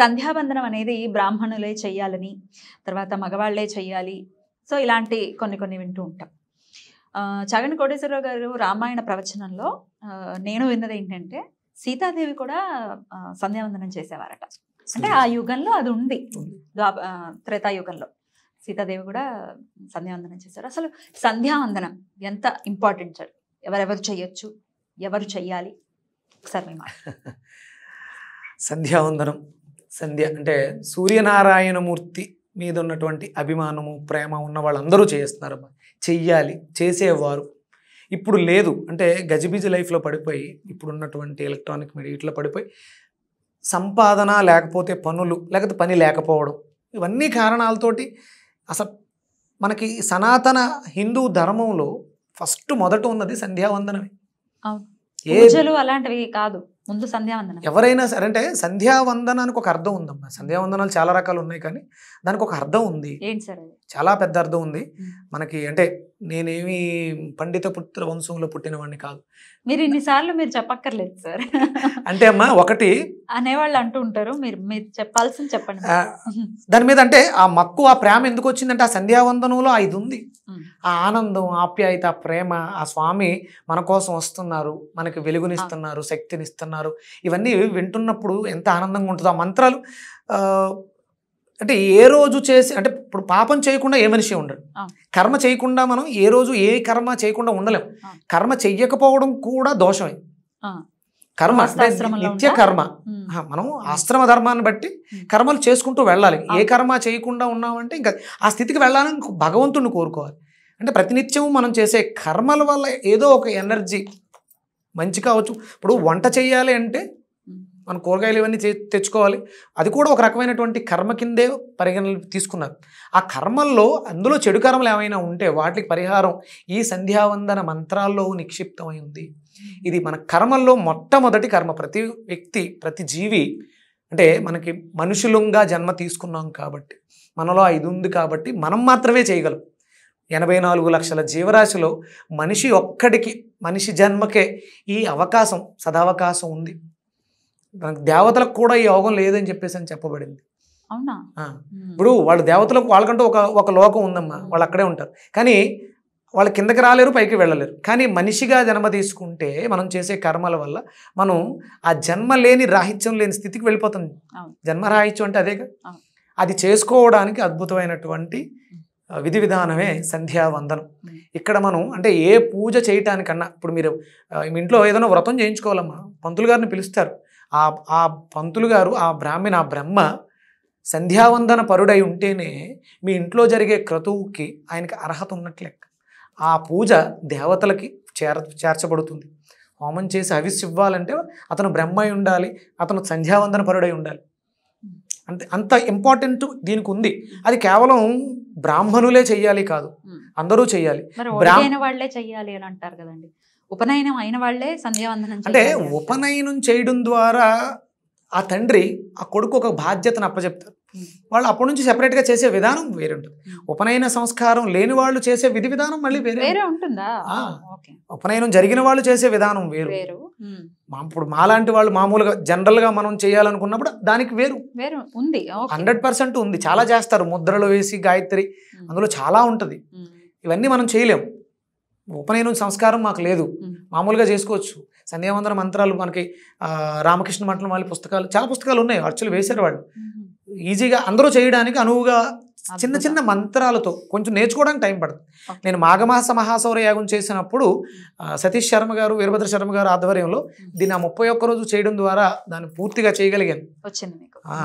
సంధ్యావందనం అనేది బ్రాహ్మణులే చేయాలని తర్వాత మగవాళ్లే చేయాలి సో ఇలాంటి కొన్ని కొన్ని వింటూ ఉంటాం చగన్ కోటేశ్వరరావు గారు రామాయణ ప్రవచనంలో నేను విన్నది ఏంటంటే సీతాదేవి కూడా సంధ్యావందనం చేసేవారట అంటే ఆ యుగంలో అది ఉంది ద్వా త్రేతాయుగంలో సీతాదేవి కూడా సంధ్యావందనం చేశారు అసలు సంధ్యావందనం ఎంత ఇంపార్టెంట్ సార్ ఎవరెవరు చేయొచ్చు ఎవరు చెయ్యాలి సార్ మేము సంధ్యావందనం సంధ్య అంటే సూర్యనారాయణమూర్తి మీద ఉన్నటువంటి అభిమానము ప్రేమ ఉన్న వాళ్ళందరూ చేస్తున్నారు చెయ్యాలి చేసేవారు ఇప్పుడు లేదు అంటే గజిబిజి లైఫ్లో పడిపోయి ఇప్పుడు ఉన్నటువంటి ఎలక్ట్రానిక్ మీడియా ఇట్లా పడిపోయి సంపాదన లేకపోతే పనులు లేకపోతే పని లేకపోవడం ఇవన్నీ కారణాలతోటి అసలు మనకి సనాతన హిందూ ధర్మంలో ఫస్ట్ మొదట ఉన్నది సంధ్యావందనమే ఏ అలాంటివి కాదు ముందు సంధ్యావందనం ఎవరైనా సరే అంటే సంధ్యావందనానికి ఒక అర్థం ఉందమ్మా సంధ్యావందనాలు చాలా రకాలు ఉన్నాయి కానీ దానికి ఒక అర్థం ఉంది ఏంటి సార్ చాలా పెద్ద అర్థం ఉంది మనకి అంటే నేనేమి పండిత పుత్ర వంశంలో పుట్టినవాడిని కాదు మీరు ఇన్నిసార్లు మీరు చెప్పక్కర్లేదు సార్ అంటే అమ్మా ఒకటి అనేవాళ్ళు అంటూ ఉంటారు మీరు మీరు చెప్పాల్సింది చెప్పండి దాని మీద అంటే ఆ మక్కువ ఆ ప్రేమ ఎందుకు వచ్చిందంటే ఆ సంధ్యావందనంలో ఇది ఉంది ఆ ఆనందం ఆప్యాయత ప్రేమ ఆ స్వామి మన కోసం వస్తున్నారు మనకి వెలుగునిస్తున్నారు శక్తినిస్తున్నారు అంటున్నారు ఇవన్నీ వింటున్నప్పుడు ఎంత ఆనందంగా ఉంటుందో ఆ మంత్రాలు అంటే ఏ రోజు చేసి అంటే ఇప్పుడు పాపం చేయకుండా ఏ మనిషి ఉండడు కర్మ చేయకుండా మనం ఏ రోజు ఏ కర్మ చేయకుండా ఉండలేం కర్మ చెయ్యకపోవడం కూడా దోషమే కర్మ నిత్య కర్మ మనం ఆశ్రమ ధర్మాన్ని బట్టి కర్మలు చేసుకుంటూ వెళ్ళాలి ఏ కర్మ చేయకుండా ఉన్నామంటే ఇంకా ఆ స్థితికి వెళ్ళాలని భగవంతుడిని కోరుకోవాలి అంటే ప్రతినిత్యం మనం చేసే కర్మల వల్ల ఏదో ఒక ఎనర్జీ మంచి కావచ్చు ఇప్పుడు వంట చేయాలి అంటే మన కూరగాయలు ఇవన్నీ తెచ్చుకోవాలి అది కూడా ఒక రకమైనటువంటి కర్మ కిందే పరిగణలు తీసుకున్నారు ఆ కర్మల్లో అందులో చెడు కర్మలు ఏమైనా ఉంటే వాటికి పరిహారం ఈ సంధ్యావందన మంత్రాల్లో నిక్షిప్తమై ఉంది ఇది మన కర్మల్లో మొట్టమొదటి కర్మ ప్రతి వ్యక్తి ప్రతి జీవి అంటే మనకి మనుషులుగా జన్మ తీసుకున్నాం కాబట్టి మనలో ఇది ఉంది కాబట్టి మనం మాత్రమే చేయగలం ఎనభై నాలుగు లక్షల జీవరాశిలో మనిషి ఒక్కడికి మనిషి జన్మకే ఈ అవకాశం సదావకాశం ఉంది దేవతలకు కూడా ఈ యోగం లేదని చెప్పేసి అని చెప్పబడింది అవునా ఇప్పుడు వాళ్ళు దేవతలకు వాళ్ళకంటూ ఒక ఒక లోకం ఉందమ్మా వాళ్ళు అక్కడే ఉంటారు కానీ వాళ్ళు కిందకి రాలేరు పైకి వెళ్ళలేరు కానీ మనిషిగా జన్మ తీసుకుంటే మనం చేసే కర్మల వల్ల మనం ఆ జన్మ లేని రాహిత్యం లేని స్థితికి వెళ్ళిపోతుంది జన్మ రాహిత్యం అంటే అదేగా అది చేసుకోవడానికి అద్భుతమైనటువంటి విధి విధానమే సంధ్యావందనం ఇక్కడ మనం అంటే ఏ పూజ చేయటానికన్నా ఇప్పుడు మీరు మీ ఇంట్లో ఏదైనా వ్రతం చేయించుకోవాలమ్మా పంతులు గారిని పిలుస్తారు ఆ ఆ పంతులు గారు ఆ బ్రాహ్మణ ఆ బ్రహ్మ సంధ్యావందన పరుడై ఉంటేనే మీ ఇంట్లో జరిగే క్రతువుకి ఆయనకి అర్హత ఉన్నట్లే ఆ పూజ దేవతలకి చేర చేర్చబడుతుంది హోమం చేసి హవిస్ ఇవ్వాలంటే అతను బ్రహ్మై ఉండాలి అతను సంధ్యావందన పరుడై ఉండాలి అంతే అంత ఇంపార్టెంట్ దీనికి ఉంది అది కేవలం బ్రాహ్మణులే చేయాలి కాదు అందరూ చేయాలి వాళ్ళే చేయాలి అని అంటారు కదండి ఉపనయనం అయిన వాళ్ళే సంధ్యావందనం అంటే ఉపనయనం చేయడం ద్వారా ఆ తండ్రి ఆ కొడుకు ఒక బాధ్యతను అప్పచెప్తారు వాళ్ళు అప్పటి నుంచి సెపరేట్గా చేసే విధానం వేరే ఉంటుంది ఉపనయన సంస్కారం లేని వాళ్ళు చేసే విధి విధానం మళ్ళీ వేరే వేరే ఉంటుందా ఉపనయనం జరిగిన వాళ్ళు చేసే విధానం వేరు మా ఇప్పుడు మాలాంటి వాళ్ళు మామూలుగా జనరల్ గా మనం చేయాలనుకున్నప్పుడు దానికి వేరు వేరు ఉంది హండ్రెడ్ పర్సెంట్ ఉంది చాలా చేస్తారు ముద్రలు వేసి గాయత్రి అందులో చాలా ఉంటది ఇవన్నీ మనం చేయలేము ఉపనయనం సంస్కారం మాకు లేదు మామూలుగా చేసుకోవచ్చు సంధ్యావందన మంత్రాలు మనకి రామకృష్ణ మంటలం వాళ్ళ పుస్తకాలు చాలా పుస్తకాలు ఉన్నాయి అర్చులు వేశారు వాళ్ళు ఈజీగా అందరూ చేయడానికి అనువుగా చిన్న చిన్న మంత్రాలతో కొంచెం నేర్చుకోవడానికి టైం పడుతుంది నేను మాఘమాస మహాసౌర యాగం చేసినప్పుడు సతీష్ శర్మ గారు వీరభద్ర శర్మ గారు ఆధ్వర్యంలో దీన్ని ఆ ముప్పై ఒక్క రోజు చేయడం ద్వారా దాన్ని పూర్తిగా చేయగలిగాను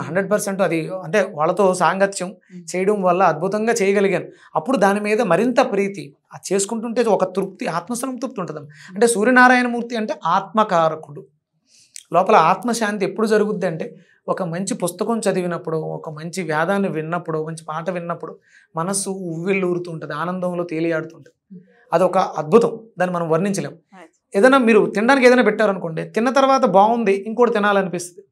హండ్రెడ్ పర్సెంట్ అది అంటే వాళ్ళతో సాంగత్యం చేయడం వల్ల అద్భుతంగా చేయగలిగాను అప్పుడు దాని మీద మరింత ప్రీతి అది చేసుకుంటుంటే ఒక తృప్తి తృప్తి ఉంటుంది అంటే సూర్యనారాయణమూర్తి అంటే ఆత్మకారకుడు లోపల ఆత్మశాంతి ఎప్పుడు జరుగుద్ది అంటే ఒక మంచి పుస్తకం చదివినప్పుడు ఒక మంచి వేదాన్ని విన్నప్పుడు మంచి పాట విన్నప్పుడు మనస్సు ఉవ్విళ్ళూరుతుంటుంది ఆనందంలో తేలియాడుతుంటుంది అది ఒక అద్భుతం దాన్ని మనం వర్ణించలేం ఏదైనా మీరు తినడానికి ఏదైనా పెట్టారనుకోండి తిన్న తర్వాత బాగుంది ఇంకోటి తినాలనిపిస్తుంది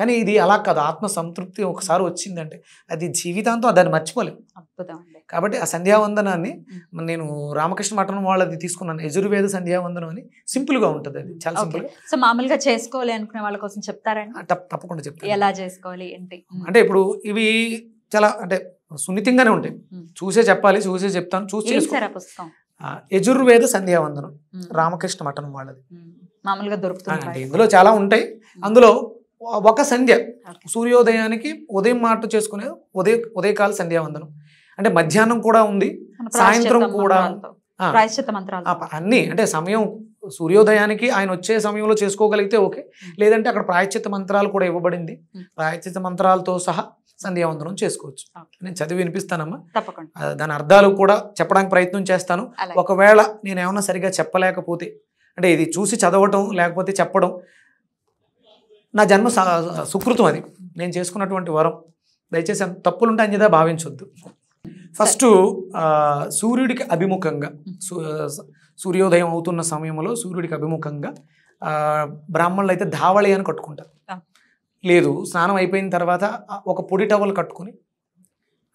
కానీ ఇది అలా కాదు ఆత్మ సంతృప్తి ఒకసారి వచ్చిందంటే అది జీవితాంతం దాన్ని మర్చిపోలేము కాబట్టి ఆ సంధ్యావందనాన్ని నేను రామకృష్ణ మఠం వాళ్ళది తీసుకున్నాను యజుర్వేద సంధ్యావందనం అని సింపుల్ గా ఉంటుంది అది చాలా సింపుల్ సో మామూలుగా చేసుకోవాలి అనుకునే వాళ్ళ కోసం చెప్తారండి తప్పకుండా చెప్తాను ఎలా చేసుకోవాలి ఏంటి అంటే ఇప్పుడు ఇవి చాలా అంటే సున్నితంగానే ఉంటాయి చూసే చెప్పాలి చూసే చెప్తాను చూసి యజుర్వేద సంధ్యావందనం రామకృష్ణ మఠం వాళ్ళది మామూలుగా దొరుకుతుంది ఇందులో చాలా ఉంటాయి అందులో ఒక సంధ్య సూర్యోదయానికి ఉదయం మాట చేసుకునే ఉదయ ఉదయకాల సంధ్యావందనం అంటే మధ్యాహ్నం కూడా ఉంది సాయంత్రం కూడా అన్ని అంటే సమయం సూర్యోదయానికి ఆయన వచ్చే సమయంలో చేసుకోగలిగితే ఓకే లేదంటే అక్కడ ప్రాయశ్చిత మంత్రాలు కూడా ఇవ్వబడింది ప్రాయశ్చిత మంత్రాలతో సహా సంధ్యావందనం చేసుకోవచ్చు నేను చదివి వినిపిస్తానమ్మా తప్పకుండా దాని అర్థాలు కూడా చెప్పడానికి ప్రయత్నం చేస్తాను ఒకవేళ నేను ఏమైనా సరిగా చెప్పలేకపోతే అంటే ఇది చూసి చదవటం లేకపోతే చెప్పడం నా జన్మ సుకృతం అది నేను చేసుకున్నటువంటి వరం దయచేసి అంత తప్పులు ఉంటాయని చెప్పి భావించొద్దు ఫస్ట్ సూర్యుడికి అభిముఖంగా సూర్యోదయం అవుతున్న సమయంలో సూర్యుడికి అభిముఖంగా బ్రాహ్మణులు అయితే ధావళి అని కట్టుకుంటారు లేదు స్నానం అయిపోయిన తర్వాత ఒక పొడి టవల్ కట్టుకుని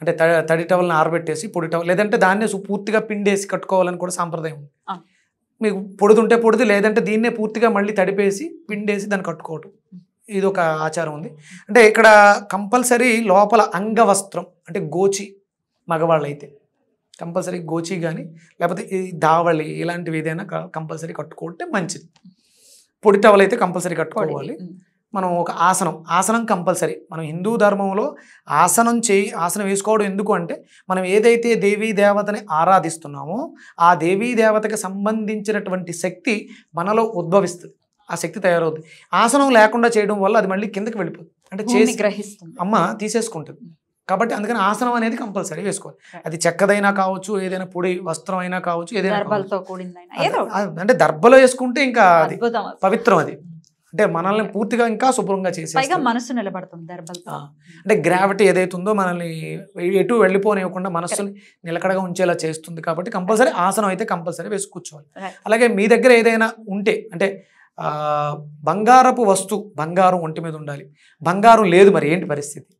అంటే తడి టవల్ని ఆరబెట్టేసి పొడి టవల్ లేదంటే దాన్నే పూర్తిగా పిండేసి కట్టుకోవాలని కూడా సాంప్రదాయం ఉంది మీకు పొడుతుంటే పొడిది లేదంటే దీన్నే పూర్తిగా మళ్ళీ తడిపేసి పిండేసి దాన్ని కట్టుకోవటం ఇది ఒక ఆచారం ఉంది అంటే ఇక్కడ కంపల్సరీ లోపల అంగవస్త్రం అంటే గోచి మగవాళ్ళు అయితే కంపల్సరీ గోచి కానీ లేకపోతే ఈ దావళి ఇలాంటివి ఏదైనా కంపల్సరీ కట్టుకుంటే మంచిది పొడి టవల్ అయితే కంపల్సరీ కట్టుకోవాలి మనం ఒక ఆసనం ఆసనం కంపల్సరీ మనం హిందూ ధర్మంలో ఆసనం చేయి ఆసనం వేసుకోవడం ఎందుకు అంటే మనం ఏదైతే దేవీ దేవతని ఆరాధిస్తున్నామో ఆ దేవీ దేవతకి సంబంధించినటువంటి శక్తి మనలో ఉద్భవిస్తుంది ఆ శక్తి తయారవుతుంది ఆసనం లేకుండా చేయడం వల్ల అది మళ్ళీ కిందకి వెళ్ళిపోతుంది అంటే చేసి గ్రహిస్తుంది అమ్మ తీసేసుకుంటుంది కాబట్టి అందుకని ఆసనం అనేది కంపల్సరీ వేసుకోవాలి అది చెక్కదైనా కావచ్చు ఏదైనా పొడి వస్త్రం అయినా కావచ్చు ఏదైనా అంటే దర్భలో వేసుకుంటే ఇంకా పవిత్రం అది అంటే మనల్ని పూర్తిగా ఇంకా శుభ్రంగా చేసే మనసు నిలబడుతుంది దర్భలతో అంటే గ్రావిటీ ఏదైతుందో మనల్ని ఎటు వెళ్ళిపోనివ్వకుండా మనస్సుని నిలకడగా ఉంచేలా చేస్తుంది కాబట్టి కంపల్సరీ ఆసనం అయితే కంపల్సరీ వేసుకూర్చోవాలి అలాగే మీ దగ్గర ఏదైనా ఉంటే అంటే బంగారపు వస్తు బంగారం ఒంటి మీద ఉండాలి బంగారం లేదు మరి ఏంటి పరిస్థితి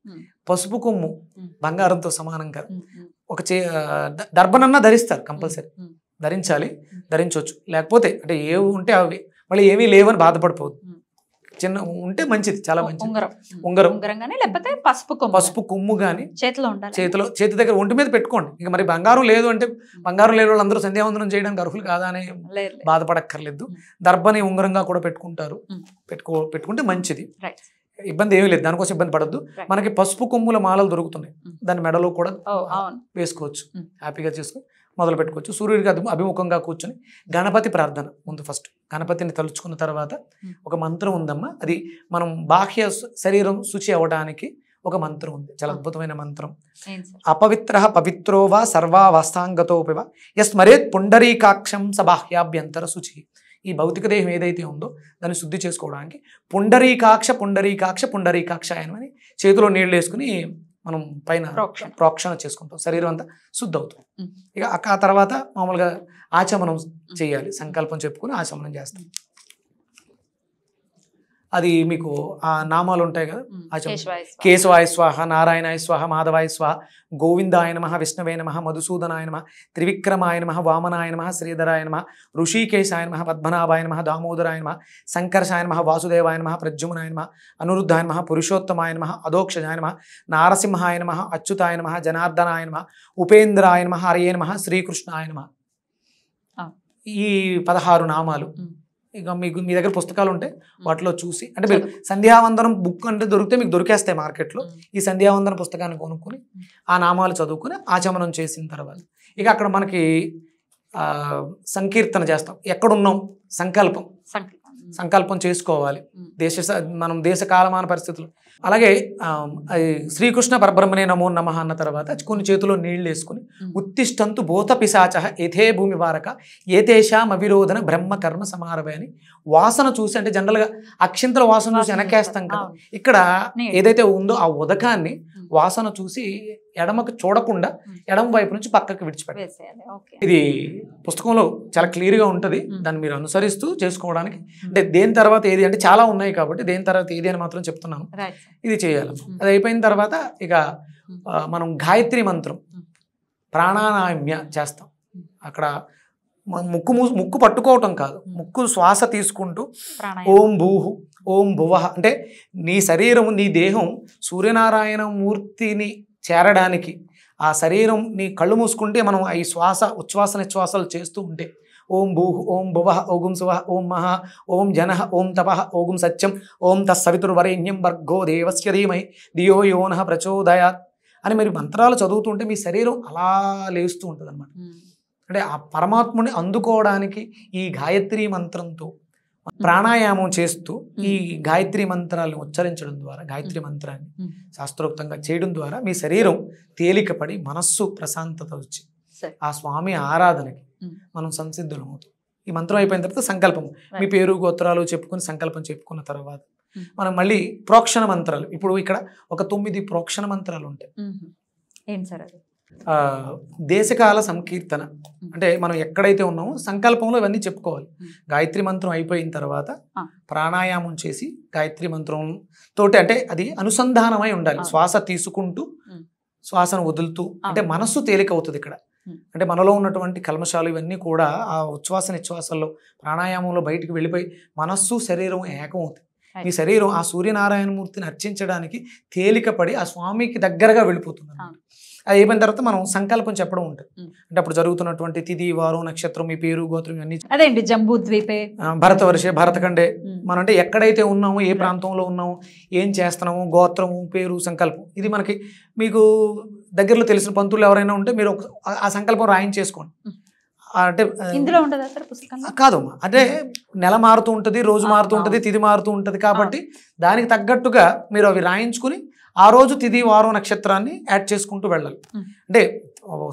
పసుపు కొమ్ము బంగారంతో సమానం కాదు ఒక చే దర్భనన్నా ధరిస్తారు కంపల్సరీ ధరించాలి ధరించవచ్చు లేకపోతే అంటే ఏవి ఉంటే అవి మళ్ళీ ఏమీ లేవని బాధపడిపోదు చిన్న ఉంటే మంచిది చాలా మంచి ఉంగరం ఉంగరం ఉంగరం కానీ లేకపోతే పసుపు కొమ్ము పసుపు కొమ్ము కానీ చేతిలో ఉండాలి చేతిలో చేతి దగ్గర ఒంటి మీద పెట్టుకోండి ఇంకా మరి బంగారం లేదు అంటే బంగారం లేని వాళ్ళు అందరూ సంధ్యావందనం చేయడానికి అర్హులు కాదా అని బాధపడక్కర్లేదు దర్భని ఉంగరంగా కూడా పెట్టుకుంటారు పెట్టుకో పెట్టుకుంటే మంచిది ఇబ్బంది ఏమీ లేదు దానికోసం ఇబ్బంది పడద్దు మనకి పసుపు కొమ్ముల మాలలు దొరుకుతున్నాయి దాని మెడలో కూడా వేసుకోవచ్చు హ్యాపీగా చేసుకో మొదలు పెట్టుకోవచ్చు సూర్యుడికి అది అభిముఖంగా కూర్చొని గణపతి ప్రార్థన ముందు ఫస్ట్ గణపతిని తలుచుకున్న తర్వాత ఒక మంత్రం ఉందమ్మా అది మనం బాహ్య శరీరం శుచి అవ్వడానికి ఒక మంత్రం ఉంది చాలా అద్భుతమైన మంత్రం అపవిత్ర పవిత్రో వా సర్వావస్థాంగతోపి వా ఎస్ పుండరీకాక్షం స బాహ్యాభ్యంతర శుచి ఈ భౌతిక దేహం ఏదైతే ఉందో దాన్ని శుద్ధి చేసుకోవడానికి పుండరీకాక్ష పుండరీకాక్ష పుండరీకాక్ష అని చేతిలో నీళ్ళు వేసుకుని మనం పైన ప్రోక్షణ చేసుకుంటాం శరీరం అంతా శుద్ధి అవుతుంది ఇక ఆ తర్వాత మామూలుగా ఆచమనం చేయాలి సంకల్పం చెప్పుకుని ఆచమనం చేస్తాం అది మీకు ఆ నామాలు ఉంటాయి కదా కేశవాయ స్వాహ నారాయణాయ స్వాహ మాధవాయ స్వాహ గోవిందాయ నమ విష్ణవే నమ మధుసూదనాయ నమ త్రివిక్రమాయ నమ వామనాయ నమ శ్రీధరాయ నమ ఋషికేశాయ నమ పద్మనాభాయ నమ దామోదరాయ నమ సంకర్షాయ నమ వాసుదేవాయ నమ ప్రద్యుమ్నాయ నమ అనురుద్ధాయ నమ పురుషోత్తమాయ నమ అధోక్షజాయ నమ నారసింహాయ నమ అచ్యుతాయ నమ జనార్దనాయ నమ ఉపేంద్రాయ నమ నమ శ్రీకృష్ణాయ నమ ఈ పదహారు నామాలు ఇక మీకు మీ దగ్గర పుస్తకాలు ఉంటాయి వాటిలో చూసి అంటే మీరు సంధ్యావందనం బుక్ అంటే దొరికితే మీకు దొరికేస్తాయి మార్కెట్లో ఈ సంధ్యావందనం పుస్తకాన్ని కొనుక్కొని ఆ నామాలు చదువుకుని ఆచమనం చేసిన తర్వాత ఇక అక్కడ మనకి సంకీర్తన చేస్తాం ఎక్కడున్నాం సంకల్పం సంకల్పం చేసుకోవాలి దేశ మనం దేశ కాలమాన పరిస్థితులు అలాగే శ్రీకృష్ణ పరబ్రహ్మనే నమో నమ అన్న తర్వాత కొన్ని చేతుల్లో నీళ్లు వేసుకుని ఉత్తిష్టంతు భూత పిశాచ యథే భూమి వారక ఏతేషాం అవిరోధన బ్రహ్మ కర్మ అని వాసన చూసి అంటే జనరల్గా అక్షింతల వాసన చూసి వెనకేస్తాం కదా ఇక్కడ ఏదైతే ఉందో ఆ ఉదకాన్ని వాసన చూసి ఎడమకు చూడకుండా ఎడమ వైపు నుంచి పక్కకి విడిచిపెట్టాలి ఇది పుస్తకంలో చాలా క్లియర్గా ఉంటుంది దాన్ని మీరు అనుసరిస్తూ చేసుకోవడానికి అంటే దేని తర్వాత ఏది అంటే చాలా ఉన్నాయి కాబట్టి దేని తర్వాత ఏది అని మాత్రం చెప్తున్నాను ఇది చేయాలి అది అయిపోయిన తర్వాత ఇక మనం గాయత్రి మంత్రం ప్రాణానామ్య చేస్తాం అక్కడ ముక్కు ముక్కు పట్టుకోవటం కాదు ముక్కు శ్వాస తీసుకుంటూ ఓం భూహు ఓం భువ అంటే నీ శరీరం నీ దేహం సూర్యనారాయణ మూర్తిని చేరడానికి ఆ శరీరం నీ కళ్ళు మూసుకుంటే మనం ఈ శ్వాస ఉచ్ఛ్వాస నిశ్వాసాలు చేస్తూ ఉంటే ఓం భూ ఓం భువ ఓగుం శువ ఓం మహ ఓం జన ఓం తప ఓగుం సత్యం ఓం తస్సవితుర్వరేణ్యం వర్గో దేవస్య ధీమై దియో యోన ప్రచోదయాత్ అని మీరు మంత్రాలు చదువుతుంటే మీ శరీరం అలా లేస్తూ ఉంటుంది అన్నమాట అంటే ఆ పరమాత్ముని అందుకోవడానికి ఈ గాయత్రి మంత్రంతో ప్రాణాయామం చేస్తూ ఈ గాయత్రి మంత్రాలను ఉచ్చరించడం ద్వారా గాయత్రి మంత్రాన్ని శాస్త్రోక్తంగా చేయడం ద్వారా మీ శరీరం తేలికపడి మనస్సు ప్రశాంతత వచ్చి ఆ స్వామి ఆరాధనకి మనం సంసిద్ధులమవుతాం ఈ మంత్రం అయిపోయిన తర్వాత సంకల్పం మీ పేరు గోత్రాలు చెప్పుకుని సంకల్పం చెప్పుకున్న తర్వాత మనం మళ్ళీ ప్రోక్షణ మంత్రాలు ఇప్పుడు ఇక్కడ ఒక తొమ్మిది ప్రోక్షణ మంత్రాలు ఉంటాయి ఏంటి సార్ అది దేశకాల సంకీర్తన అంటే మనం ఎక్కడైతే ఉన్నామో సంకల్పంలో ఇవన్నీ చెప్పుకోవాలి గాయత్రి మంత్రం అయిపోయిన తర్వాత ప్రాణాయామం చేసి గాయత్రి మంత్రం తోటి అంటే అది అనుసంధానమై ఉండాలి శ్వాస తీసుకుంటూ శ్వాసను వదులుతూ అంటే మనస్సు తేలికవుతుంది ఇక్కడ అంటే మనలో ఉన్నటువంటి కల్మశాలు ఇవన్నీ కూడా ఆ ఉచ్ఛ్వాస నిశ్వాసాల్లో ప్రాణాయామంలో బయటికి వెళ్ళిపోయి మనస్సు శరీరం ఏకం అవుతుంది మీ శరీరం ఆ సూర్యనారాయణమూర్తిని అర్చించడానికి తేలికపడి ఆ స్వామికి దగ్గరగా వెళ్ళిపోతుంది అది అయిపోయిన తర్వాత మనం సంకల్పం చెప్పడం ఉంటుంది అంటే అప్పుడు జరుగుతున్నటువంటి తిథి వారం నక్షత్రం మీ పేరు గోత్రం అన్ని అదేంటి జంబూ ద్వీపే భరత వర్షే భరతఖండే మనం అంటే ఎక్కడైతే ఉన్నామో ఏ ప్రాంతంలో ఉన్నామో ఏం చేస్తున్నాము గోత్రము పేరు సంకల్పం ఇది మనకి మీకు దగ్గరలో తెలిసిన పంతులు ఎవరైనా ఉంటే మీరు ఆ సంకల్పం రాయించేసుకోండి అంటే ఇందులో ఉండదా సార్ కాదు అంటే నెల మారుతూ ఉంటుంది రోజు మారుతూ ఉంటుంది తిది మారుతూ ఉంటుంది కాబట్టి దానికి తగ్గట్టుగా మీరు అవి రాయించుకుని ఆ రోజు తిది వారం నక్షత్రాన్ని యాడ్ చేసుకుంటూ వెళ్ళాలి అంటే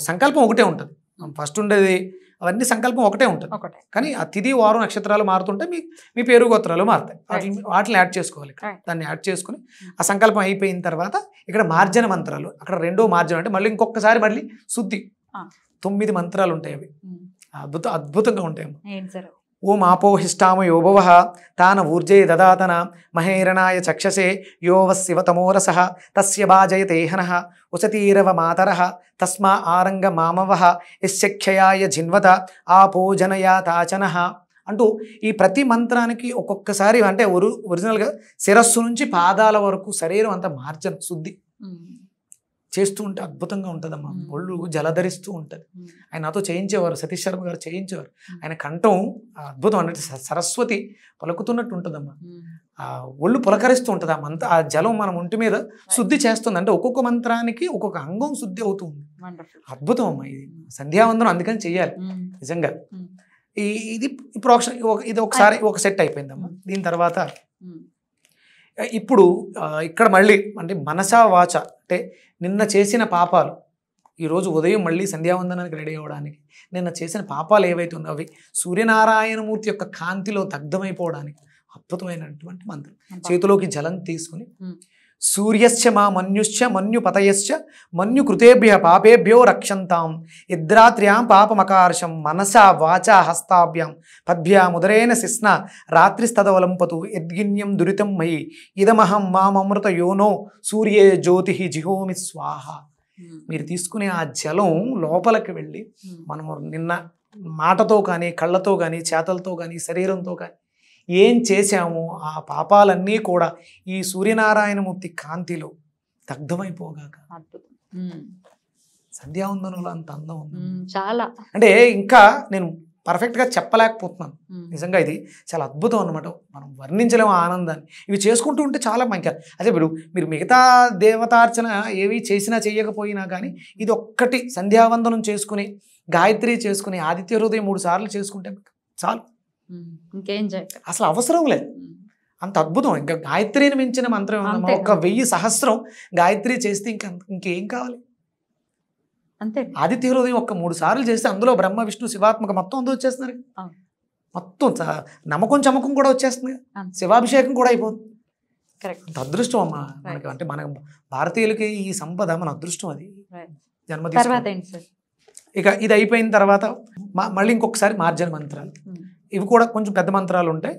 సంకల్పం ఒకటే ఉంటుంది ఫస్ట్ ఉండేది అవన్నీ సంకల్పం ఒకటే ఉంటుంది కానీ ఆ తిది వారం నక్షత్రాలు మారుతుంటే మీ మీ పేరు గోత్రాలు మారుతాయి వాటిని వాటిని యాడ్ చేసుకోవాలి దాన్ని యాడ్ చేసుకుని ఆ సంకల్పం అయిపోయిన తర్వాత ఇక్కడ మార్జన మంత్రాలు అక్కడ రెండో మార్జనం అంటే మళ్ళీ ఇంకొకసారి మళ్ళీ శుద్ధి తొమ్మిది మంత్రాలు ఉంటాయి అవి అద్భుత అద్భుతంగా ఉంటాయి ఓం ఆపోహిష్టామ యోభవ తాన ఊర్జే దదాతన మహేరణాయ చక్షసే యోవశివ తమోరస తస్య తేహన హన ఉసతీరవ మాతర తస్మా ఆరంగ మామవ యశఖ్యయాయ జిన్వత ఆపోజనయా తాచన అంటూ ఈ ప్రతి మంత్రానికి ఒక్కొక్కసారి అంటే ఒరిజినల్గా శిరస్సు నుంచి పాదాల వరకు శరీరం అంతా మార్చను శుద్ధి చేస్తూ ఉంటే అద్భుతంగా ఉంటుందమ్మా ఒళ్ళు జలధరిస్తూ ఉంటుంది ఆయన నాతో చేయించేవారు సతీష్ శర్మ గారు చేయించేవారు ఆయన కంఠం అద్భుతం అన్నట్టు సరస్వతి పలుకుతున్నట్టు ఉంటుందమ్మా ఆ ఒళ్ళు పులకరిస్తూ ఉంటుంది ఆ మంత్ర ఆ జలం మన ఒంటి మీద శుద్ధి చేస్తుంది అంటే ఒక్కొక్క మంత్రానికి ఒక్కొక్క అంగం శుద్ధి అవుతుంది అద్భుతం అమ్మా ఇది సంధ్యావందనం అందుకని చెయ్యాలి నిజంగా ఈ ఇది ఇప్పుడు ఇది ఒకసారి ఒక సెట్ అయిపోయిందమ్మా దీని తర్వాత ఇప్పుడు ఇక్కడ మళ్ళీ అంటే మనసా వాచ అంటే నిన్న చేసిన పాపాలు ఈరోజు ఉదయం మళ్ళీ సంధ్యావందనానికి రెడీ అవ్వడానికి నిన్న చేసిన పాపాలు ఏవైతే ఉన్నాయో అవి సూర్యనారాయణమూర్తి యొక్క కాంతిలో దగ్ధమైపోవడానికి అద్భుతమైనటువంటి మంత్రం చేతిలోకి జలం తీసుకుని సూర్యశ్చ మా మన్యుశ్చ పతయశ్చ మన్యు కృతేభ్య పాపేభ్యో రక్షంతాం ఇద్రాత్ర్యాం పాపమకార్షం మనసా వాచా హస్తాభ్యాం ముదరేన శిస్న రాత్రిస్తదవలంపతు యద్గిన్యం దురితం మయి ఇదమహం మామమృత యోనో సూర్యే జ్యోతి జిహోమి స్వాహ మీరు తీసుకునే ఆ జలం లోపలికి వెళ్ళి మనము నిన్న మాటతో కానీ కళ్ళతో కానీ చేతలతో కానీ శరీరంతో కానీ ఏం చేశామో ఆ పాపాలన్నీ కూడా ఈ సూర్యనారాయణమూర్తి కాంతిలో దగ్ధమైపోగాక సంధ్యావందనంలో అంత అందం ఉంది చాలా అంటే ఇంకా నేను పర్ఫెక్ట్గా చెప్పలేకపోతున్నాను నిజంగా ఇది చాలా అద్భుతం అనమాట మనం వర్ణించలేము ఆనందాన్ని ఇవి చేసుకుంటూ ఉంటే చాలా మంచి అదే ఇప్పుడు మీరు మిగతా దేవతార్చన ఏవి చేసినా చేయకపోయినా కానీ ఇది ఒక్కటి సంధ్యావందనం చేసుకుని గాయత్రి చేసుకుని ఆదిత్య హృదయం మూడు సార్లు చేసుకుంటే చాలు ఇంకేం అసలు అవసరం లేదు అంత అద్భుతం ఇంకా గాయత్రిని మించిన మంత్రం ఒక వెయ్యి సహస్రం గాయత్రి చేస్తే ఇంకా ఇంకేం కావాలి అంతే ఆదిత్య హృదయం ఒక మూడు సార్లు చేస్తే అందులో బ్రహ్మ విష్ణు శివాత్మక మొత్తం అందు వచ్చేస్తున్నారు మొత్తం నమ్మకం చమకం కూడా వచ్చేస్తుంది శివాభిషేకం కూడా అయిపోతుంది కరెక్ట్ అదృష్టం అమ్మా మనకి అంటే మన భారతీయులకి ఈ సంపద మన అదృష్టం అది జన్మ తర్వాత ఇక ఇది అయిపోయిన తర్వాత మళ్ళీ ఇంకొకసారి మార్జన మంత్రాలు ఇవి కూడా కొంచెం పెద్ద మంత్రాలు ఉంటాయి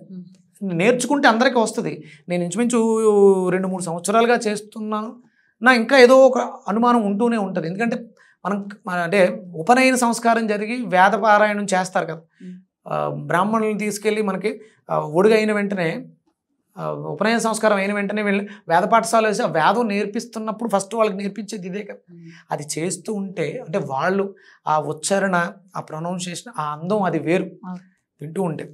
నేర్చుకుంటే అందరికీ వస్తుంది నేను ఇంచుమించు రెండు మూడు సంవత్సరాలుగా చేస్తున్నాను నా ఇంకా ఏదో ఒక అనుమానం ఉంటూనే ఉంటుంది ఎందుకంటే మనం అంటే ఉపనయన సంస్కారం జరిగి వేద పారాయణం చేస్తారు కదా బ్రాహ్మణులు తీసుకెళ్ళి మనకి అయిన వెంటనే ఉపనయన సంస్కారం అయిన వెంటనే వెళ్ళి వేద పాఠశాల వేసి ఆ వేదం నేర్పిస్తున్నప్పుడు ఫస్ట్ వాళ్ళకి నేర్పించేది ఇదే కదా అది చేస్తూ ఉంటే అంటే వాళ్ళు ఆ ఉచ్చారణ ఆ ప్రొనౌన్సియేషన్ ఆ అందం అది వేరు వింటూ ఉంటే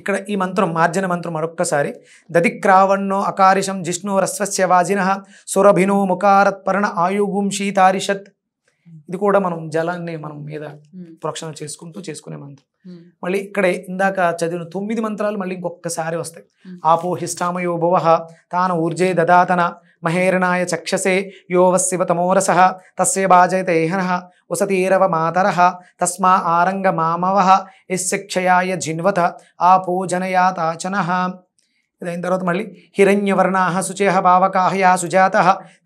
ఇక్కడ ఈ మంత్రం మార్జన మంత్రం మరొక్కసారి దదిక్రావణో అకారిషం రస్వస్య వాజిన సురభినో ముకారత్ పర్ణ ఆయుగుం శీతారిషత్ ఇది కూడా మనం జలాన్ని మనం మీద hmm. ప్రోక్షణ చేసుకుంటూ చేసుకునే మంత్రం hmm. మళ్ళీ ఇక్కడ ఇందాక చదివిన తొమ్మిది మంత్రాలు మళ్ళీ ఇంకొకసారి వస్తాయి hmm. ఆపో హిష్టామయో భువ తాన ఊర్జే దదాతన మహేరణాయ చక్షసే యోవ శివ తమోరస తస్య బాజయత ఏహన మాతర తస్మా ఆరంగ మామవ యశిక్షయాయ జిన్వత ఆ తాచన ఇదైన తర్వాత మళ్ళీ హిరణ్యవర్ణా శుచేహ పావకాహయా సుజాత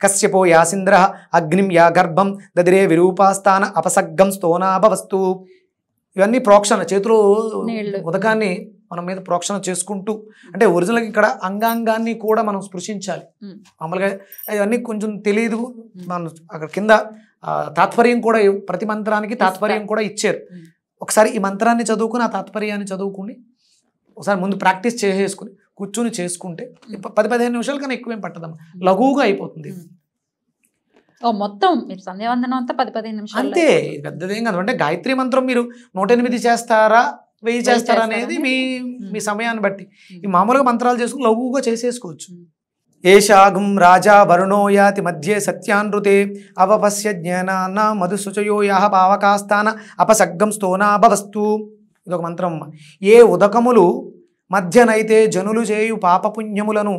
కశ్యపో యాసింద్ర అగ్నిం యా గర్భం దదిరే విరూపాస్థాన అపసగ్గం స్తోనాభవస్తు ఇవన్నీ ప్రోక్షణ చేతులు ఉదకాన్ని మనం మీద ప్రోక్షణ చేసుకుంటూ అంటే ఒరిజినల్ ఇక్కడ అంగాంగాన్ని కూడా మనం స్పృశించాలి మామూలుగా ఇవన్నీ కొంచెం తెలియదు మనం అక్కడ కింద తాత్పర్యం కూడా ప్రతి మంత్రానికి తాత్పర్యం కూడా ఇచ్చారు ఒకసారి ఈ మంత్రాన్ని చదువుకుని ఆ తాత్పర్యాన్ని చదువుకుని ఒకసారి ముందు ప్రాక్టీస్ చేసేసుకుని కూర్చుని చేసుకుంటే పది పదిహేను నిమిషాలు కన్నా ఎక్కువేం పట్టదమ్మా లఘువుగా అయిపోతుంది మొత్తం అంతా పది పదిహేను నిమిషాలు అంతే పెద్దదేం కాదు అంటే గాయత్రి మంత్రం మీరు నూట ఎనిమిది చేస్తారా వెయ్యి చేస్తారా అనేది మీ మీ సమయాన్ని బట్టి ఈ మామూలుగా మంత్రాలు చేసుకుని లఘువుగా చేసేసుకోవచ్చు ఏషాగం రాజా వరుణోయాతి మధ్యే సత్యానృతే అవపశ్య జ్ఞానాన్న మధుసుచయో యహ పావకాస్థాన అపసగ్గం స్థోనాభవస్తు ఇదొక మంత్రం ఏ ఉదకములు మధ్యనైతే జనులు చేయు పాపపుణ్యములను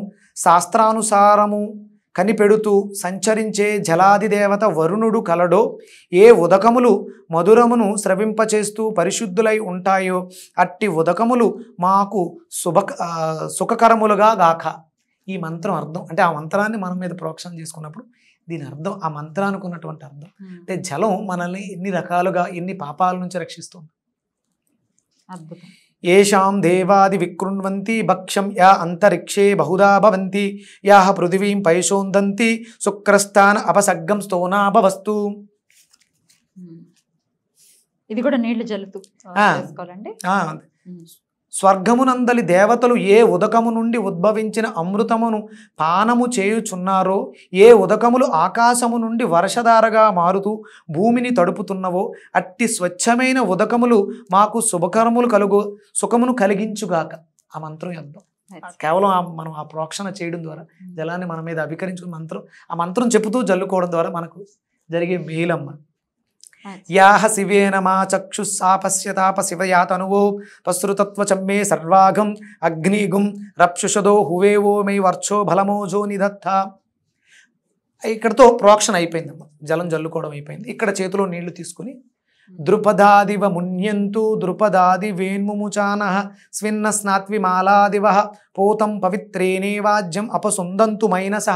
శాస్త్రానుసారము కనిపెడుతూ సంచరించే జలాదిదేవత వరుణుడు కలడో ఏ ఉదకములు మధురమును స్రవింపచేస్తూ పరిశుద్ధులై ఉంటాయో అట్టి ఉదకములు మాకు శుభ సుఖకరములుగా గాక ఈ మంత్రం అర్థం అంటే ఆ మంత్రాన్ని మనం మీద ప్రోక్షణం చేసుకున్నప్పుడు దీని అర్థం ఆ మంత్రానికి ఉన్నటువంటి అర్థం అంటే జలం మనల్ని ఎన్ని రకాలుగా ఎన్ని పాపాల నుంచి రక్షిస్తుంది ఏషాం దేవాది వికృణ్వంతి భక్ష్యం యా అంతరిక్షే బహుదా భవంతి యాహ పృథివీం పైశోందంతి శుక్రస్థాన అపసగ్గం స్తోనాభవస్తు ఇది కూడా నీళ్లు జల్లుతూ చేసుకోవాలండి స్వర్గమునందలి దేవతలు ఏ ఉదకము నుండి ఉద్భవించిన అమృతమును పానము చేయుచున్నారో ఏ ఉదకములు ఆకాశము నుండి వర్షధారగా మారుతూ భూమిని తడుపుతున్నవో అట్టి స్వచ్ఛమైన ఉదకములు మాకు శుభకరములు కలుగు సుఖమును కలిగించుగాక ఆ మంత్రం ఎంతో కేవలం మనం ఆ ప్రోక్షణ చేయడం ద్వారా hmm. జలాన్ని మన మీద అభికరించుకున్న మంత్రం ఆ మంత్రం చెబుతూ జల్లుకోవడం ద్వారా మనకు జరిగే మేలమ్మ యాహ శివేనమా చక్షుస్సాపస్యతాప శివయా తనువో పశ్రుతత్వచమ్మే సర్వాఘం అగ్నిగుం రప్షుషదో హువేవో మై వర్చో బలమోజో నిధత్త ఇక్కడతో ప్రోక్షణ అయిపోయింది జలం జల్లుకోవడం అయిపోయింది ఇక్కడ చేతిలో నీళ్లు తీసుకుని దృపదాదివ మున్యంతు దృపదాది వేన్ముచాన స్విన్న స్నాత్విమాలాదివ పూతం పవిత్రేనే వాజ్యం అపసుందంతు మైనస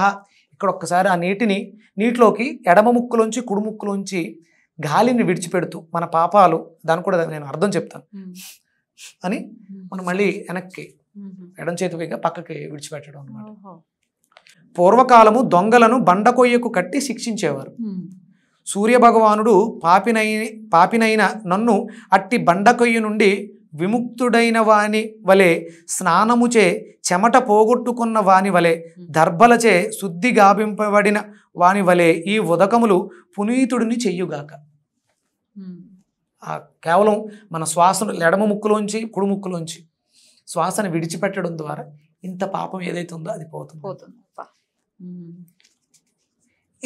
ఇక్కడ ఒక్కసారి ఆ నీటిని నీటిలోకి ఎడమ ముక్కులోంచి కుడుముక్కులోంచి గాలిని విడిచిపెడుతూ మన పాపాలు దాని కూడా నేను అర్థం చెప్తాను అని మనం మళ్ళీ వెనక్కి ఎడం చేతి పైగా పక్కకి విడిచిపెట్టడం అనమాట పూర్వకాలము దొంగలను బండకొయ్యకు కట్టి శిక్షించేవారు సూర్యభగవానుడు పాపినై పాపినైన నన్ను అట్టి బండకొయ్య నుండి విముక్తుడైన వాని వలె స్నానముచే చెమట పోగొట్టుకున్న వాని వలె దర్భలచే శుద్ధి గాభింపబడిన వాని వలె ఈ ఉదకములు పునీతుడిని చెయ్యుగాక కేవలం మన శ్వాసను ఎడమ ముక్కులోంచి కుడు ముక్కులోంచి శ్వాసను విడిచిపెట్టడం ద్వారా ఇంత పాపం ఏదైతే ఉందో అది పోతుంది పోతుంది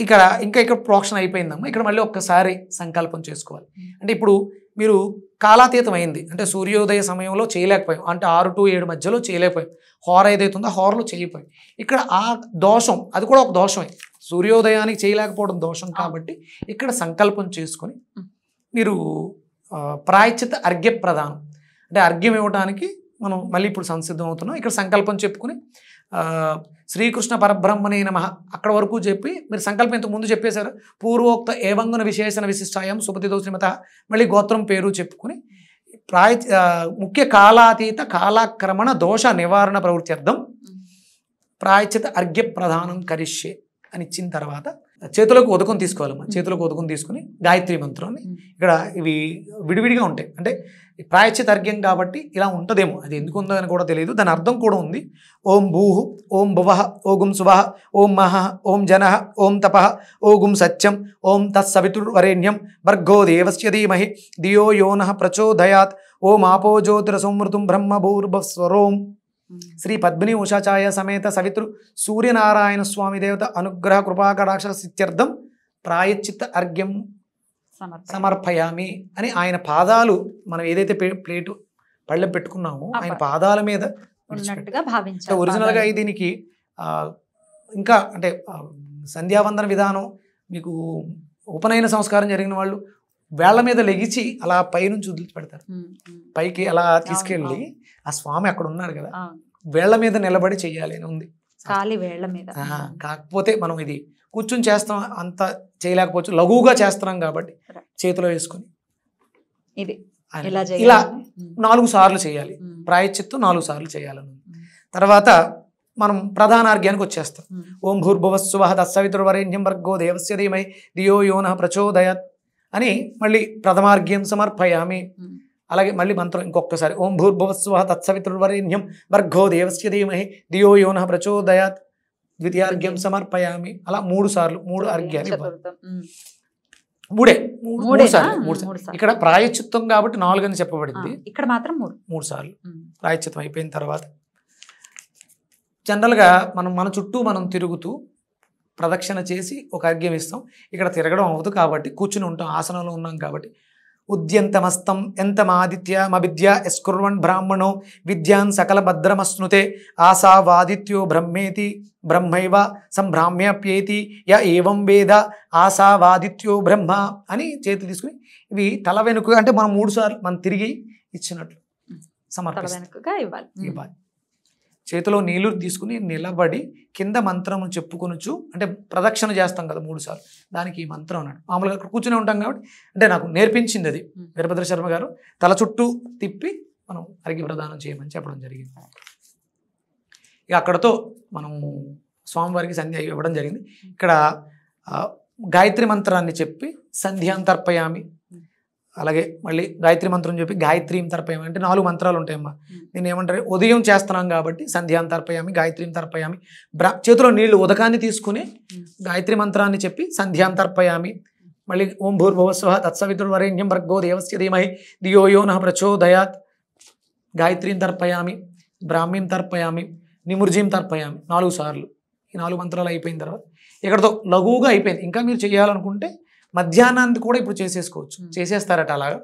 ఇక్కడ ఇంకా ఇక్కడ ప్రోక్షణ అయిపోయిందమ్మా ఇక్కడ మళ్ళీ ఒక్కసారి సంకల్పం చేసుకోవాలి అంటే ఇప్పుడు మీరు కాలాతీతం అయింది అంటే సూర్యోదయ సమయంలో చేయలేకపోయాం అంటే ఆరు టు ఏడు మధ్యలో చేయలేకపోయాం హోర ఏదైతుందో హోరలో చేయకపోయాం ఇక్కడ ఆ దోషం అది కూడా ఒక దోషమే సూర్యోదయానికి చేయలేకపోవడం దోషం కాబట్టి ఇక్కడ సంకల్పం చేసుకొని మీరు ప్రాయచిత అర్ఘ్య ప్రధానం అంటే అర్ఘ్యం ఇవ్వడానికి మనం మళ్ళీ ఇప్పుడు సంసిద్ధం అవుతున్నాం ఇక్కడ సంకల్పం చెప్పుకుని శ్రీకృష్ణ పరబ్రహ్మనే నమ అక్కడ వరకు చెప్పి మీరు సంకల్పం ఇంత ముందు చెప్పేశారు పూర్వోక్త ఏవంగున విశేషణ విశిష్టాయం సుపతితో శ్రీమత మళ్ళీ గోత్రం పేరు చెప్పుకుని ప్రాయ ముఖ్య కాలాతీత కాలాక్రమణ దోష నివారణ ప్రవృత్తి అర్థం ప్రాయచిత అర్ఘ్య ప్రధానం కరిష్యే అని ఇచ్చిన తర్వాత చేతులకు ఉదకం తీసుకోవాలి చేతులకు ఉదకం తీసుకుని గాయత్రి మంత్రాన్ని ఇక్కడ ఇవి విడివిడిగా ఉంటాయి అంటే తర్గ్యం కాబట్టి ఇలా ఉంటుందేమో అది ఎందుకు ఉందో అని కూడా తెలియదు దాని అర్థం కూడా ఉంది ఓం భూహు ఓం భువ ఓగుం శుభ ఓం మహ ఓం జన ఓం తప ఓగుం సత్యం ఓం తత్సవితుర్వరేణ్యం భర్గో దేవస్య ధీమహి ధియో యోన ప్రచోదయాత్ ఓం ఆపో జ్యోతిరసంమృతం బ్రహ్మభూర్భస్వరోం శ్రీ పద్మిని ఉషాచాయ సమేత సవితృ సూర్యనారాయణ స్వామి దేవత అనుగ్రహ కృపాకటాక్ష సిత్యర్థం ప్రాయచిత్త అర్ఘ్యం సమర్పయామి అని ఆయన పాదాలు మనం ఏదైతే ప్లేటు పళ్ళెం పెట్టుకున్నామో ఆయన పాదాల మీద ఒరిజినల్గా దీనికి ఇంకా అంటే సంధ్యావందన విధానం మీకు ఉపనయన సంస్కారం జరిగిన వాళ్ళు వేళ్ల మీద లెగిచి అలా పైనుంచి పెడతారు పైకి అలా తీసుకెళ్ళి ఆ స్వామి అక్కడ ఉన్నారు కదా వేళ్ల మీద నిలబడి చెయ్యాలి అని ఉంది వేళ్ల మీద కాకపోతే మనం ఇది కూర్చుని చేస్తాం అంత చేయలేకపోవచ్చు లఘువుగా చేస్తున్నాం కాబట్టి చేతిలో వేసుకొని ఇది ఇలా నాలుగు సార్లు చేయాలి ప్రాయశ్చిత్తం నాలుగు సార్లు చేయాలని తర్వాత మనం ప్రధానార్ఘ్యానికి వచ్చేస్తాం ఓం భూర్భువస్సువ దస్సవితుర్వరేణ్యం వర్గో దేవస్య ధీమై దియో యోన ప్రచోదయత్ అని మళ్ళీ ప్రథమార్ఘ్యం సమర్పయామి అలాగే మళ్ళీ మంత్రం ఇంకొకసారి ఓం భూర్భువస్వ తత్సవితృర్వరేణ్యం భర్గో దేవస్య ధీమహి దియో యోన ప్రచోదయాత్ ద్వితీయార్ఘ్యం సమర్పయామి అలా మూడు సార్లు మూడు అర్ఘ్యాలు మూడే మూడు సార్లు మూడు సార్లు ఇక్కడ ప్రాయచిత్వం కాబట్టి నాలుగు అని చెప్పబడింది ఇక్కడ మాత్రం మూడు మూడు సార్లు ప్రాయచిత్వం అయిపోయిన తర్వాత జనరల్గా మనం మన చుట్టూ మనం తిరుగుతూ ప్రదక్షిణ చేసి ఒక అర్ఘ్యం ఇస్తాం ఇక్కడ తిరగడం అవ్వదు కాబట్టి కూర్చుని ఉంటాం ఆసనంలో ఉన్నాం కాబట్టి ఉద్యంతమస్తం ఎంతమాదిత్య మవిద్య ఎస్కుర్వన్ బ్రాహ్మణో విద్యాన్ సకల భద్రమస్నుతే ఆశావాదిత్యో బ్రహ్మేతి బ్రహ్మైవ సంభ్రామ్యప్యేతి య ఏవం వేద ఆశావాదిత్యో బ్రహ్మ అని చేతి తీసుకుని ఇవి తల వెనుక అంటే మనం మూడు సార్లు మనం తిరిగి ఇచ్చినట్లు సమర్పణ ఇవ్వాలి ఇవ్వాలి చేతిలో నీళ్లు తీసుకుని నిలబడి కింద మంత్రం చెప్పుకొనొచ్చు అంటే ప్రదక్షిణ చేస్తాం కదా మూడు సార్లు దానికి ఈ మంత్రం అన్నాడు మామూలుగా అక్కడ కూర్చునే ఉంటాం కాబట్టి అంటే నాకు నేర్పించింది అది వీరభద్ర శర్మ గారు తల చుట్టూ తిప్పి మనం అరిగి ప్రదానం చేయమని చెప్పడం జరిగింది ఇక అక్కడతో మనము స్వామివారికి సంధ్య ఇవ్వడం జరిగింది ఇక్కడ గాయత్రి మంత్రాన్ని చెప్పి సంధ్యాంతర్పయామి అలాగే మళ్ళీ గాయత్రి మంత్రం చెప్పి గాయత్రీం తర్పయామి అంటే నాలుగు మంత్రాలు ఉంటాయమ్మా నేను ఏమంటారు ఉదయం చేస్తున్నాం కాబట్టి సంధ్యాం తర్పయామి గాయత్రీం తర్పయామి బ్ర చేతిలో నీళ్లు ఉదకాన్ని తీసుకుని గాయత్రి మంత్రాన్ని చెప్పి సంధ్యాం తర్పయామి మళ్ళీ ఓం భూర్భువస్వ వరేణ్యం భర్గో దేవస్య ధీమహి దియోయోన ప్రచోదయాత్ గాయత్రీం తర్పయామి బ్రాహ్మీం తర్పయామి నిముర్జీం తర్పయామి నాలుగు సార్లు ఈ నాలుగు మంత్రాలు అయిపోయిన తర్వాత ఇక్కడతో లఘువుగా అయిపోయింది ఇంకా మీరు చేయాలనుకుంటే మధ్యాహ్నానికి కూడా ఇప్పుడు చేసేసుకోవచ్చు చేసేస్తారట అలాగా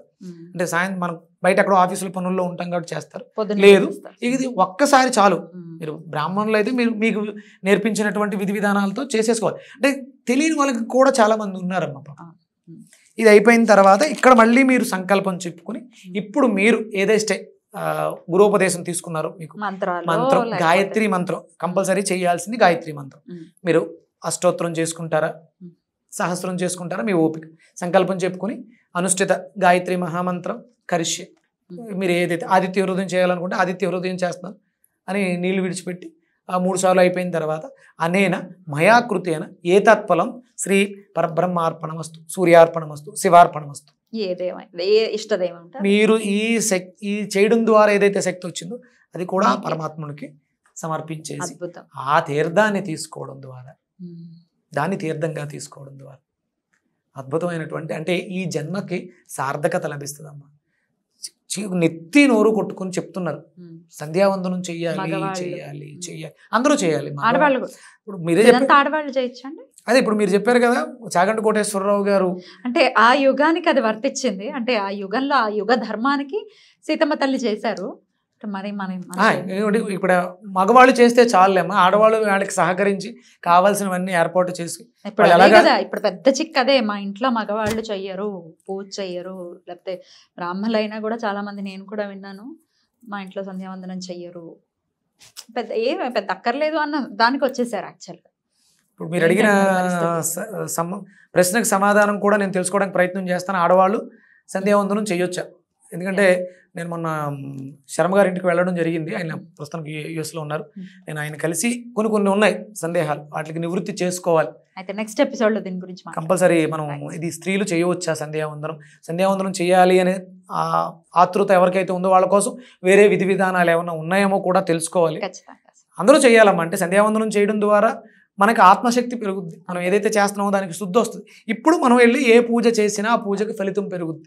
అంటే సాయంత్రం మనం బయట అక్కడ ఆఫీసుల పనుల్లో ఉంటాం కాబట్టి చేస్తారు లేదు ఇది ఒక్కసారి చాలు మీరు బ్రాహ్మణులు అయితే మీరు మీకు నేర్పించినటువంటి విధి విధానాలతో చేసేసుకోవాలి అంటే తెలియని వాళ్ళకి కూడా చాలా మంది ఉన్నారమ్మ ఇది అయిపోయిన తర్వాత ఇక్కడ మళ్ళీ మీరు సంకల్పం చెప్పుకుని ఇప్పుడు మీరు ఏదైతే గురుపదేశం తీసుకున్నారు మీకు మంత్రం గాయత్రి మంత్రం కంపల్సరీ చేయాల్సింది గాయత్రి మంత్రం మీరు అష్టోత్తరం చేసుకుంటారా సహస్రం చేసుకుంటారా మీ ఓపిక సంకల్పం చెప్పుకుని అనుష్ఠిత గాయత్రి మహామంత్రం కరిష్య మీరు ఏదైతే ఆదిత్య హృదయం చేయాలనుకుంటే ఆదిత్య హృదయం చేస్తున్నారు అని నీళ్లు విడిచిపెట్టి ఆ మూడు సార్లు అయిపోయిన తర్వాత అనేన మయాకృతేన ఏ తత్ఫలం శ్రీ వస్తు శివార్పణ శివార్పణమస్తు మీరు ఈ శక్తి ఈ చేయడం ద్వారా ఏదైతే శక్తి వచ్చిందో అది కూడా పరమాత్మునికి సమర్పించేసి ఆ తీర్థాన్ని తీసుకోవడం ద్వారా దాన్ని తీర్థంగా తీసుకోవడం ద్వారా అద్భుతమైనటువంటి అంటే ఈ జన్మకి సార్థకత లభిస్తుందమ్మా నెత్తి నోరు కొట్టుకుని చెప్తున్నారు సంధ్యావందనం చెయ్యాలి చెయ్యాలి చెయ్యాలి అందరూ చేయాలి ఇప్పుడు మీరే ఆడవాళ్ళు చేయొచ్చండి అదే ఇప్పుడు మీరు చెప్పారు కదా చాగంటి కోటేశ్వరరావు గారు అంటే ఆ యుగానికి అది వర్తించింది అంటే ఆ యుగంలో ఆ యుగ ధర్మానికి సీతమ్మ తల్లి చేశారు మరి మనం ఇప్పుడు మగవాళ్ళు చేస్తే చాలేమో ఆడవాళ్ళు వాళ్ళకి సహకరించి కావాల్సినవన్నీ ఏర్పాటు చేసి ఇప్పుడు పెద్ద చిక్ అదే మా ఇంట్లో మగవాళ్ళు చెయ్యరు పూజ చెయ్యరు లేకపోతే అయినా కూడా చాలా మంది నేను కూడా విన్నాను మా ఇంట్లో సంధ్యావందనం చెయ్యరు పెద్ద ఏ పెద్ద అక్కర్లేదు అన్న దానికి వచ్చేసారు యాక్చువల్గా ఇప్పుడు మీరు అడిగిన ప్రశ్నకు సమాధానం కూడా నేను తెలుసుకోవడానికి ప్రయత్నం చేస్తాను ఆడవాళ్ళు సంధ్యావందనం చెయ్యొచ్చా ఎందుకంటే నేను మొన్న శర్మ గారి ఇంటికి వెళ్ళడం జరిగింది ఆయన ప్రస్తుతానికి యూఎస్లో ఉన్నారు hmm. నేను ఆయన కలిసి కొన్ని కొన్ని ఉన్నాయి సందేహాలు వాటికి నివృత్తి చేసుకోవాలి అయితే నెక్స్ట్ ఎపిసోడ్లో దీని గురించి కంపల్సరీ మనం ఇది స్త్రీలు చేయవచ్చా సంధ్యావందనం సంధ్యావందనం చేయాలి అనే ఆతృత ఎవరికైతే ఉందో వాళ్ళ కోసం వేరే విధి విధానాలు ఏమైనా ఉన్నాయేమో కూడా తెలుసుకోవాలి అందరూ చేయాలమ్మా అంటే సంధ్యావందనం చేయడం ద్వారా మనకి ఆత్మశక్తి పెరుగుద్ది మనం ఏదైతే చేస్తున్నామో దానికి శుద్ధి వస్తుంది ఇప్పుడు మనం వెళ్ళి ఏ పూజ చేసినా ఆ పూజకి ఫలితం పెరుగుద్ది